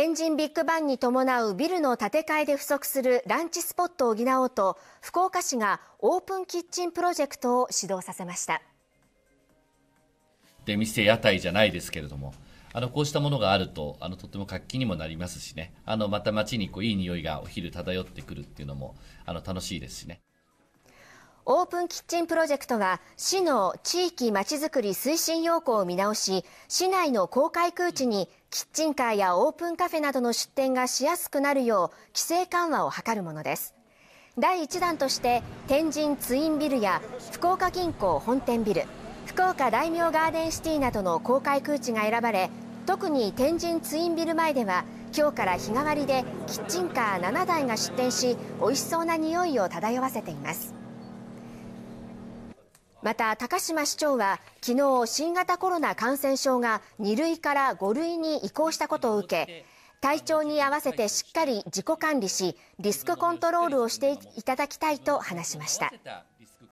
天神ビッグバンに伴うビルの建て替えで不足するランチスポットを補おうと福岡市がオープンキッチンプロジェクトを始動させました出店屋台じゃないですけれどもあのこうしたものがあるとあのとても活気にもなりますしねあのまた街にこういい匂いがお昼漂ってくるっていうのもあの楽しいですしね。オープンキッチンプロジェクトが市の地域まちづくり推進要項を見直し市内の公開空地にキッチンカーやオープンカフェなどの出店がしやすくなるよう規制緩和を図るものです第1弾として天神ツインビルや福岡銀行本店ビル福岡大名ガーデンシティなどの公開空地が選ばれ特に天神ツインビル前では今日から日替わりでキッチンカー7台が出店し美味しそうな匂いを漂わせていますまた高島市長は昨日新型コロナ感染症が2類から5類に移行したことを受け体調に合わせてしっかり自己管理しリスクコントロールをしていただきたいと話しました。